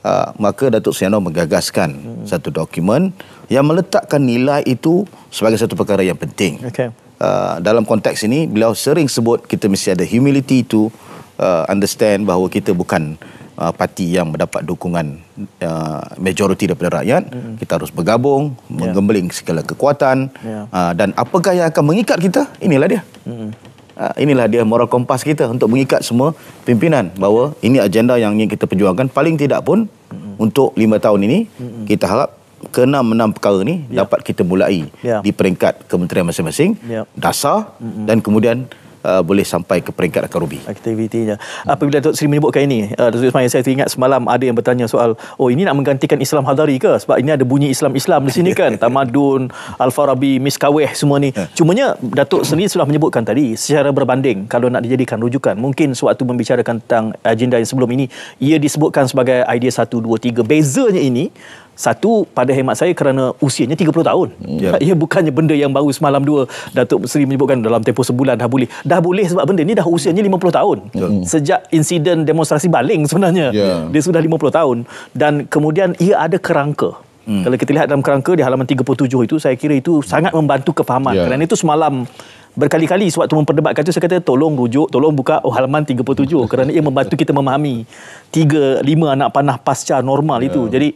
uh, maka Datuk Seno menggagaskan hmm. satu dokumen yang meletakkan nilai itu sebagai satu perkara yang penting. Okay. Uh, dalam konteks ini beliau sering sebut kita mesti ada humility to uh, understand bahawa kita bukan uh, parti yang mendapat dukungan uh, majoriti daripada rakyat. Mm-hmm. Kita harus bergabung, yeah. menggembling segala kekuatan yeah. uh, dan apakah yang akan mengikat kita? Inilah dia. Mm-hmm. Inilah dia moral kompas kita untuk mengikat semua pimpinan bahawa ini agenda yang ingin kita perjuangkan paling tidak pun mm-hmm. untuk lima tahun ini mm-hmm. kita harap keenam-enam perkara ni ya. dapat kita mulai ya. di peringkat kementerian masing-masing ya. dasar mm-hmm. dan kemudian Uh, boleh sampai ke peringkat akarubi aktivitinya apabila Dr. Sri menyebutkan ini uh, Dr. Ismail
saya teringat semalam ada yang bertanya soal oh ini nak menggantikan Islam Hadari ke sebab ini ada bunyi Islam-Islam di sini kan <laughs> Tamadun Al-Farabi Miskaweh semua ni ya. cumanya Datuk sendiri sudah menyebutkan tadi secara berbanding kalau nak dijadikan rujukan mungkin sewaktu membicarakan tentang agenda yang sebelum ini ia disebutkan sebagai idea 1, 2, 3 bezanya ini satu pada hemat saya kerana usianya 30 tahun. Hmm, yeah. Ia bukannya benda yang baru semalam dua Datuk Seri menyebutkan dalam tempoh sebulan dah boleh. Dah boleh sebab benda ni dah usianya 50 tahun. Yeah. Hmm. Sejak insiden demonstrasi baling sebenarnya. Yeah. Dia sudah 50 tahun dan kemudian ia ada kerangka. Mm. Kalau kita lihat dalam kerangka di halaman 37 itu saya kira itu sangat membantu kefahaman. Yeah. Kerana itu semalam berkali-kali sewaktu memperdebatkan itu saya kata tolong rujuk tolong buka oh, halaman 37 kerana ia membantu kita memahami 3 5 anak panah pasca normal yeah. itu. Ya. Jadi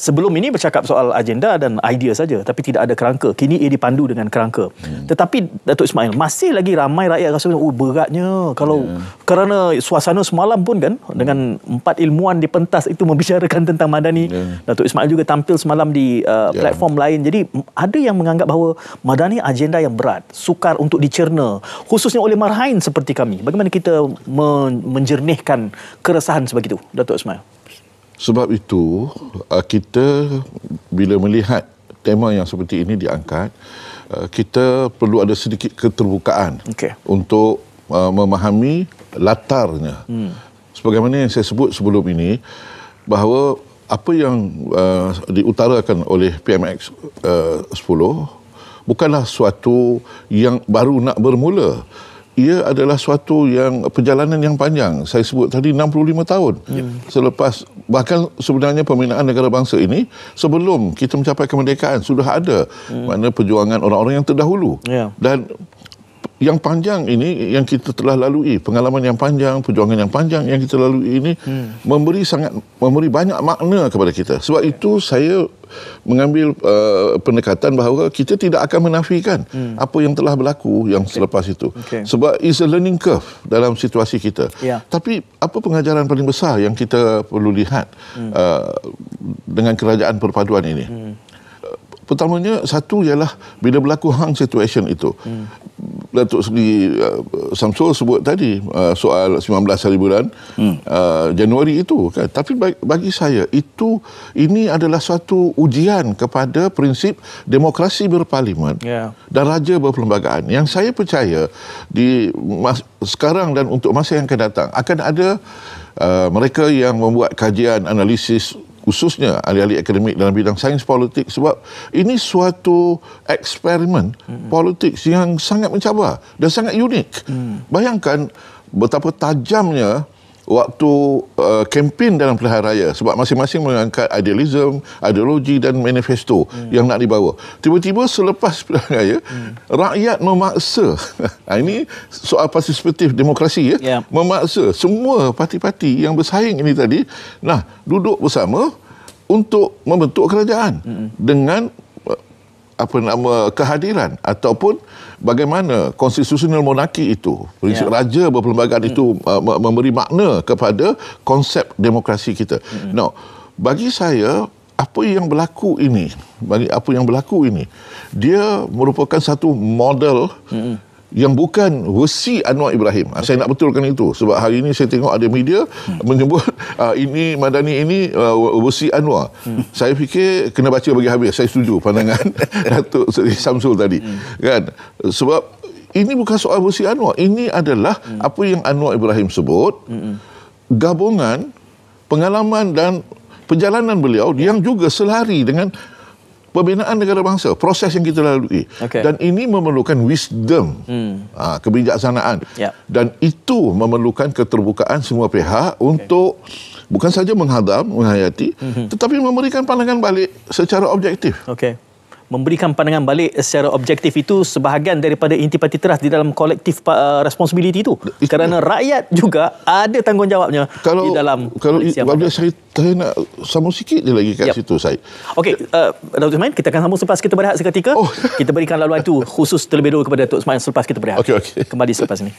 sebelum ini bercakap soal agenda dan idea saja tapi tidak ada kerangka kini ia dipandu dengan kerangka hmm. tetapi Datuk Ismail masih lagi ramai rakyat rasa oh beratnya kalau yeah. kerana suasana semalam pun kan hmm. dengan empat ilmuwan di pentas itu membicarakan tentang madani yeah. Datuk Ismail juga tampil semalam di uh, yeah. platform lain jadi ada yang menganggap bahawa madani agenda yang berat sukar untuk dicerna khususnya oleh marhain seperti kami bagaimana kita menjernihkan keresahan sebegitu
Datuk Ismail
sebab itu uh, kita bila melihat tema yang seperti ini diangkat, uh, kita perlu ada sedikit keterbukaan okay. untuk uh, memahami latarnya. Hmm. Sebagaimana yang saya sebut sebelum ini bahawa apa yang uh, diutarakan oleh PMX uh, 10 bukanlah suatu yang baru nak bermula ia adalah suatu yang perjalanan yang panjang saya sebut tadi 65 tahun yeah. selepas bahkan sebenarnya pembinaan negara bangsa ini sebelum kita mencapai kemerdekaan sudah ada mm. mana perjuangan orang-orang yang terdahulu yeah. dan yang panjang ini yang kita telah lalui pengalaman yang panjang perjuangan yang panjang yang kita lalui ini hmm. memberi sangat memberi banyak makna kepada kita sebab ya. itu saya mengambil uh, pendekatan bahawa kita tidak akan menafikan hmm. apa yang telah berlaku yang okay. selepas itu okay. sebab is a learning curve dalam situasi kita yeah. tapi apa pengajaran paling besar yang kita perlu lihat hmm. uh, dengan kerajaan perpaduan ini hmm pertamanya satu ialah bila berlaku hang situation itu hmm. Datuk Seri uh, Samsul sebut tadi uh, soal 19 hari bulan hmm. uh, Januari itu kan tapi bagi saya itu ini adalah satu ujian kepada prinsip demokrasi berparlimen yeah. dan raja berperlembagaan yang saya percaya di mas- sekarang dan untuk masa yang akan datang akan ada uh, mereka yang membuat kajian analisis khususnya ahli-ahli akademik dalam bidang sains politik sebab ini suatu eksperimen hmm. politik yang sangat mencabar dan sangat unik. Hmm. Bayangkan betapa tajamnya waktu uh, kempen dalam pilihan raya sebab masing-masing mengangkat idealism, ideologi dan manifesto hmm. yang nak dibawa. Tiba-tiba selepas pilihan raya, hmm. rakyat memaksa. <laughs> Ha, ini soal partisipatif demokrasi ya. Yeah. Memaksa semua parti-parti yang bersaing ini tadi nah duduk bersama untuk membentuk kerajaan hmm. dengan apa nama kehadiran ataupun bagaimana konstitusional monarki itu prinsip ya. yeah. raja berperlembagaan mm. itu hmm. uh, memberi makna kepada konsep demokrasi kita. Mm. Now, bagi saya apa yang berlaku ini bagi apa yang berlaku ini dia merupakan satu model mm yang bukan versi Anwar Ibrahim. Okay. Ah, saya nak betulkan itu sebab hari ini saya tengok ada media hmm. menyebut uh, ini Madani ini uh, ah, versi Anwar. Hmm. Saya fikir kena baca bagi habis. Saya setuju pandangan <laughs> Datuk Seri Samsul tadi. Hmm. Kan? Sebab ini bukan soal versi Anwar. Ini adalah hmm. apa yang Anwar Ibrahim sebut hmm. gabungan pengalaman dan perjalanan beliau ya. yang juga selari dengan pembinaan negara bangsa proses yang kita lalui okay. dan ini memerlukan wisdom hmm. Ha, kebijaksanaan yep. Ya. dan itu memerlukan keterbukaan semua pihak okay. untuk bukan saja menghadam menghayati mm-hmm. tetapi memberikan pandangan balik secara objektif okay
memberikan pandangan balik secara objektif itu sebahagian daripada intipati teras di dalam kolektif uh, responsibility itu It's kerana it. rakyat juga ada tanggungjawabnya kalau, di dalam kalau kalau saya, saya nak sambung sikit dia lagi kat yep. situ saya okey uh, Dr. Ismail kita akan sambung selepas kita berehat seketika oh. <laughs> kita berikan laluan itu khusus terlebih dulu kepada Dr. Ismail selepas kita berehat okay, okay. kembali selepas ini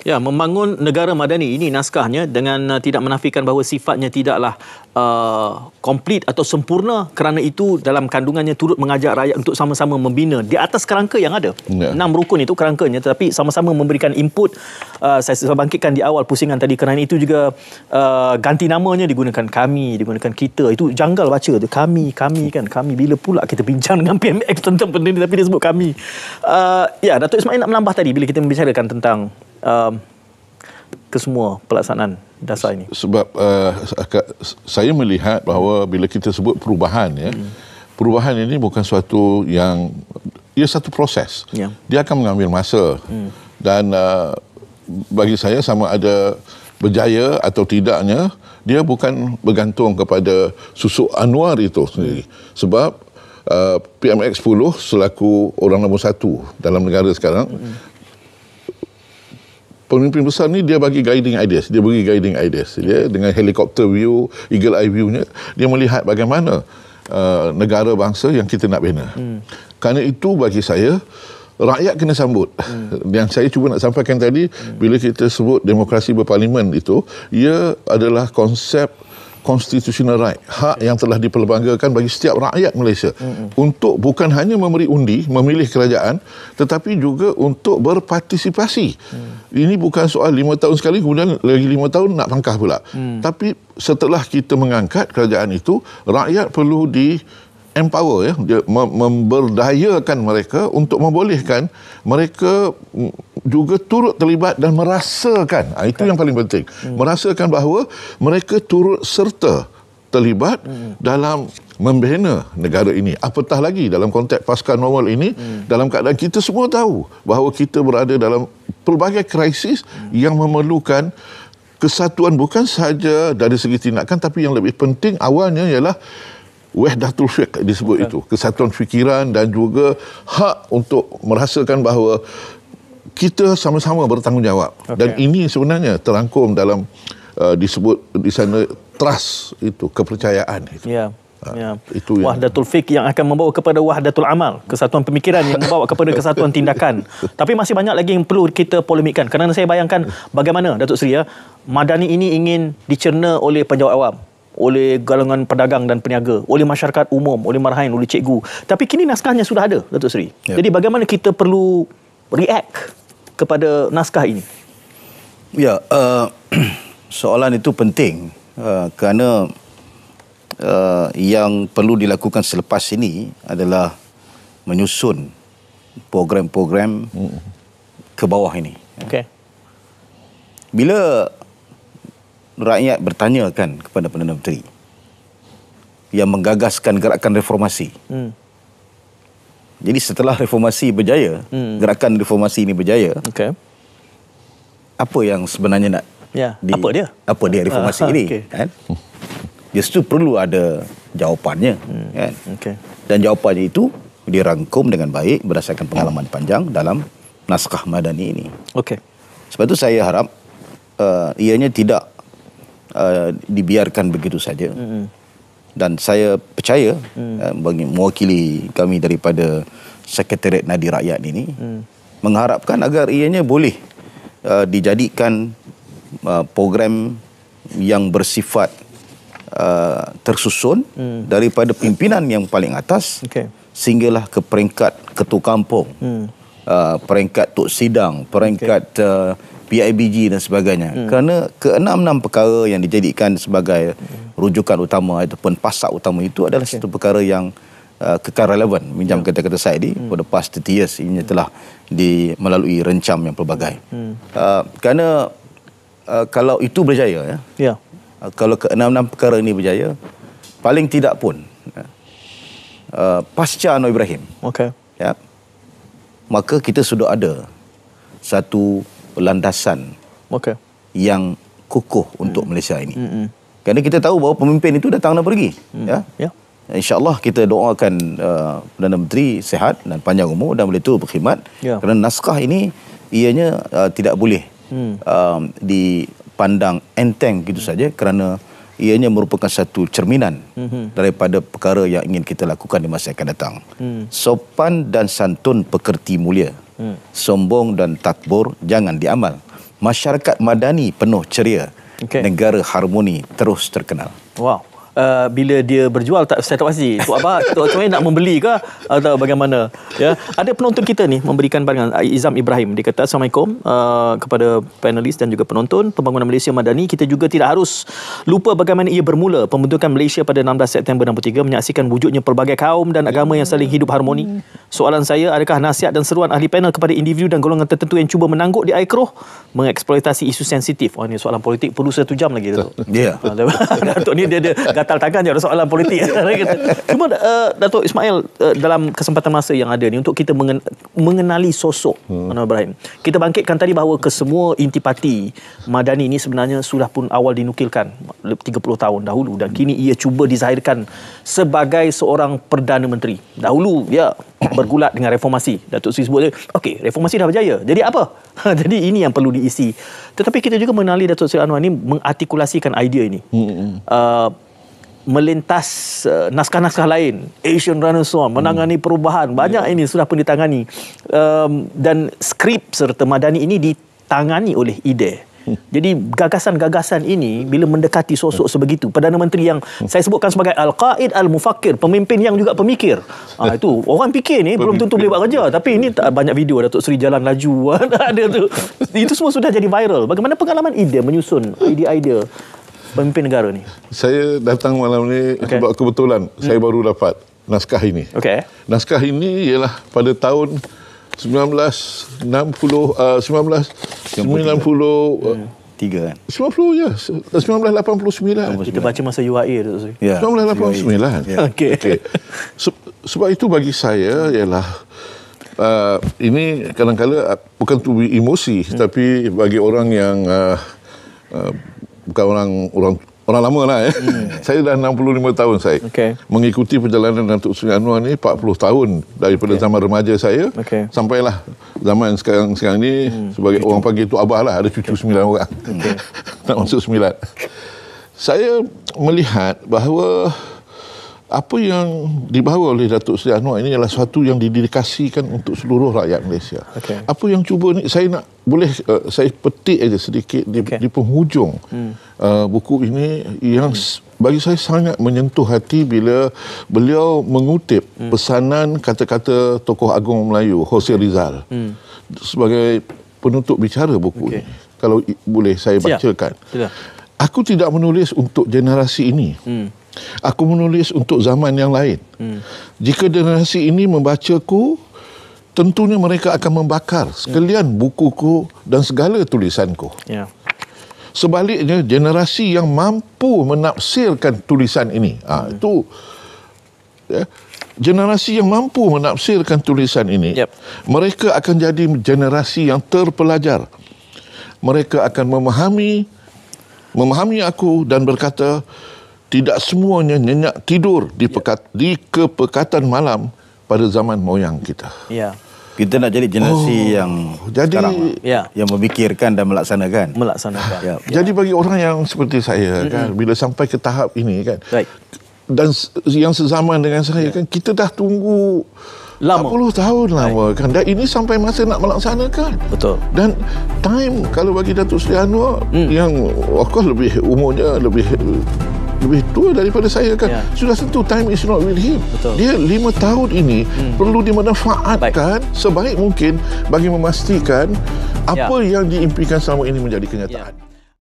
Ya, membangun negara madani ini naskahnya dengan uh, tidak menafikan bahawa sifatnya tidaklah uh, komplit uh, atau sempurna kerana itu dalam kandungannya turut mengajak rakyat untuk sama-sama membina di atas kerangka yang ada. Ya. Enam rukun itu kerangkanya tetapi sama-sama memberikan input. Uh, saya bangkitkan di awal pusingan tadi kerana itu juga uh, ganti namanya digunakan kami, digunakan kita. Itu janggal baca tu. Kami, kami kan. Kami bila pula kita bincang dengan PMX tentang benda ini tapi dia sebut kami. Uh, ya, Datuk Ismail nak menambah tadi bila kita membicarakan tentang um, kesemua pelaksanaan dasar ini?
Sebab uh, saya melihat bahawa bila kita sebut perubahan ya, hmm. perubahan ini bukan suatu yang ia satu proses. Ya. Dia akan mengambil masa hmm. dan uh, bagi saya sama ada berjaya atau tidaknya dia bukan bergantung kepada susu Anwar itu sendiri sebab uh, PMX 10 selaku orang nombor satu dalam negara sekarang mm-hmm pemimpin besar ni dia bagi guiding ideas dia bagi guiding ideas dia ya, dengan helikopter view eagle eye viewnya dia melihat bagaimana uh, negara bangsa yang kita nak bina hmm. kerana itu bagi saya rakyat kena sambut hmm. yang saya cuba nak sampaikan tadi hmm. bila kita sebut demokrasi berparlimen itu ia adalah konsep constitutional right hak yang telah diperlembagakan bagi setiap rakyat Malaysia mm-hmm. untuk bukan hanya memberi undi memilih kerajaan tetapi juga untuk berpartisipasi mm. ini bukan soal 5 tahun sekali kemudian lagi 5 tahun nak pangkah pula mm. tapi setelah kita mengangkat kerajaan itu rakyat perlu di empower ya dia memberdayakan mereka untuk membolehkan mereka juga turut terlibat dan merasakan okay. Ah, itu yang paling penting hmm. merasakan bahawa mereka turut serta terlibat hmm. dalam membina negara ini apatah lagi dalam konteks pasca normal ini hmm. dalam keadaan kita semua tahu bahawa kita berada dalam pelbagai krisis hmm. yang memerlukan kesatuan bukan sahaja dari segi tindakan tapi yang lebih penting awalnya ialah wahdatul fiqh disebut Betul. itu kesatuan fikiran dan juga hak untuk merasakan bahawa kita sama-sama bertanggungjawab okay. dan ini sebenarnya terangkum dalam uh, disebut di sana trust itu kepercayaan itu
yeah. Ha, ya.
Itu yang wahdatul fiqh yang akan membawa
kepada wahdatul amal, kesatuan pemikiran yang membawa kepada kesatuan tindakan. <laughs> Tapi masih banyak lagi yang perlu kita polemikkan. Kerana saya bayangkan bagaimana Datuk Seri ya, madani ini ingin dicerna oleh penjawab awam oleh golongan pedagang dan peniaga, oleh masyarakat umum, oleh marhain, oleh cikgu. Tapi kini naskahnya sudah ada, Datuk Seri. Ya. Jadi bagaimana kita perlu react kepada naskah ini?
Ya, uh, <clears throat> soalan itu penting uh, kerana uh, yang perlu dilakukan selepas ini adalah menyusun program-program hmm. ke bawah ini. Okey. Bila rakyat bertanyakan kepada Perdana Menteri yang menggagaskan gerakan reformasi. Hmm. Jadi setelah reformasi berjaya, hmm. gerakan reformasi ini berjaya. Okay. Apa yang sebenarnya nak ya, di, apa dia? Apa dia reformasi uh, ini? Okay. Kan? Justru perlu ada jawapannya. Hmm. Kan? Okay. Dan jawapannya itu dirangkum dengan baik berdasarkan pengalaman panjang dalam naskah madani ini. Okay. Sebab itu saya harap uh, ianya tidak uh, dibiarkan begitu saja. Mm-hmm. Dan saya percaya hmm. bagi mewakili kami daripada Sekretariat Nadi Rakyat ini hmm. mengharapkan agar ianya boleh uh, dijadikan uh, program yang bersifat uh, tersusun hmm. daripada pimpinan yang paling atas okay. sehinggalah ke peringkat ketua kampung, hmm. uh, peringkat tok sidang, peringkat... Okay. Uh, PIBG dan sebagainya. Hmm. Kerana keenam-enam perkara yang dijadikan sebagai rujukan utama ataupun pasak utama itu adalah okay. satu perkara yang uh, kekal relevan. Minjam yeah. kata-kata saya ini, hmm. for the past 30 years, ini telah di, melalui rencam yang pelbagai. Hmm. Uh, kerana uh, kalau itu berjaya, ya, yeah. uh, kalau keenam-enam perkara ini berjaya, paling tidak pun, uh, uh pasca Anwar Ibrahim, okay. ya, maka kita sudah ada satu landasan okay. yang kukuh mm. untuk hmm. Malaysia ini. mm Kerana kita tahu bahawa pemimpin itu datang dan pergi. Mm. Ya? Yeah. InsyaAllah kita doakan uh, Perdana Menteri sehat dan panjang umur dan boleh itu berkhidmat. Yeah. Kerana naskah ini ianya uh, tidak boleh mm. uh, dipandang enteng gitu mm. saja kerana ianya merupakan satu cerminan hmm, hmm daripada perkara yang ingin kita lakukan di masa akan datang. Mm. Sopan dan santun pekerti mulia hmm. sombong dan takbur jangan diamal. Masyarakat madani penuh ceria. Okay. Negara harmoni terus terkenal.
Wow. Uh, bila dia berjual tak saya tak pasti tu apa tu saya nak membeli ke atau bagaimana ya ada penonton kita ni memberikan pandangan ah, Izam Ibrahim dia kata assalamualaikum uh, kepada panelis dan juga penonton pembangunan Malaysia Madani kita juga tidak harus lupa bagaimana ia bermula pembentukan Malaysia pada 16 September 63 menyaksikan wujudnya pelbagai kaum dan agama yang saling hidup harmoni hmm. soalan saya adakah nasihat dan seruan ahli panel kepada individu dan golongan tertentu yang cuba menangguk di aikroh mengeksploitasi isu sensitif oh ini soalan politik perlu satu jam lagi tu ya yeah. <laughs> Datuk ni dia ada gatal tangan je ada soalan politik. <laughs> Cuma uh, eh, Dato' Ismail uh, dalam kesempatan masa yang ada ni untuk kita mengen mengenali sosok hmm. Anwar Ibrahim. Kita bangkitkan tadi bahawa kesemua intipati Madani ni sebenarnya sudah pun awal dinukilkan 30 tahun dahulu dan kini ia cuba dizahirkan sebagai seorang Perdana Menteri. Dahulu ya <coughs> bergulat dengan reformasi. Datuk Sri sebut okey, reformasi dah berjaya. Jadi apa? <laughs> Jadi ini yang perlu diisi. Tetapi kita juga mengenali Datuk Sri Anwar ini mengartikulasikan idea ini. Hmm. Uh, melintas uh, naskah-naskah lain Asian Renaissance menangani hmm. perubahan banyak yeah. ini sudah pun ditangani um, dan skrip serta madani ini ditangani oleh ide hmm. jadi gagasan-gagasan ini bila mendekati sosok ya. sebegitu Perdana Menteri yang hmm. saya sebutkan sebagai Al-Qaid Al-Mufakir pemimpin yang juga pemikir ha, itu orang fikir ni belum tentu boleh buat kerja tapi ini tak banyak video Datuk Seri Jalan Laju <laughs> ada tu
ya. itu semua sudah jadi viral bagaimana pengalaman ide menyusun hmm. idea-idea pemimpin negara ni? Saya datang malam ni okay. sebab kebetulan hmm. saya baru dapat naskah ini. Okey. Naskah ini ialah pada tahun 1960 uh, 1993 ya. 1989. Kita
eh, baca masa UIA e tu. Ya. 1989. E.
Okey. Okay. So, sebab itu bagi saya ialah Uh, ini kadang-kadang ah, bukan tu emosi hmm. tapi bagi orang yang uh, uh, bukan orang orang orang lama lah eh. Hmm. <laughs> saya dah 65 tahun saya. Okay. Mengikuti perjalanan Datuk Seri Anwar ni 40 tahun daripada okay. zaman remaja saya okay. sampailah zaman sekarang sekarang ni hmm. sebagai cucu. orang panggil tu abah lah ada cucu okay. 9 orang. Okay. <laughs> Nak masuk 9. saya melihat bahawa apa yang dibawa oleh Datuk Seri Anwar ini adalah satu yang didedikasikan untuk seluruh rakyat Malaysia. Okay. Apa yang cuba ni saya nak boleh uh, saya petik aja sedikit di, okay. di penghujung hmm. uh, buku ini yang hmm. bagi saya sangat menyentuh hati bila beliau mengutip hmm. pesanan kata-kata tokoh agung Melayu Hosea Rizal hmm. sebagai penutup bicara buku okay. ini. Kalau boleh saya bacakan. Siap. Aku tidak menulis untuk generasi ini. Hmm. Aku menulis untuk zaman yang lain. Hmm. Jika generasi ini membacaku, tentunya mereka akan membakar sekalian hmm. bukuku dan segala tulisanku. Yeah. Sebaliknya, generasi yang mampu menafsirkan tulisan ini, ha, hmm. ha, itu ya, generasi yang mampu menafsirkan tulisan ini, yep. mereka akan jadi generasi yang terpelajar. Mereka akan memahami, memahami aku dan berkata, tidak semuanya nyenyak tidur di ya. pekat di kepekatan malam pada zaman moyang kita. Ya. Kita nak jadi generasi oh, yang jadi sekarang, lah. ya.
yang memikirkan dan melaksanakan. Melaksanakan. Ya.
Jadi ya. bagi orang yang seperti saya mm-hmm. kan bila sampai ke tahap ini kan. Right. Dan yang sezaman dengan saya ya. kan kita dah tunggu lama. 40 tahun lama right. kan. Dan ini sampai masa nak melaksanakan. Betul. Dan time kalau bagi Datuk Seri Anwar mm. yang of lebih umurnya lebih lebih tua daripada saya kan yeah. sudah tentu time is not with him Betul. dia lima tahun ini hmm. perlu dimanfaatkan sebaik mungkin bagi memastikan ya. apa yeah. yang diimpikan selama ini menjadi kenyataan yeah.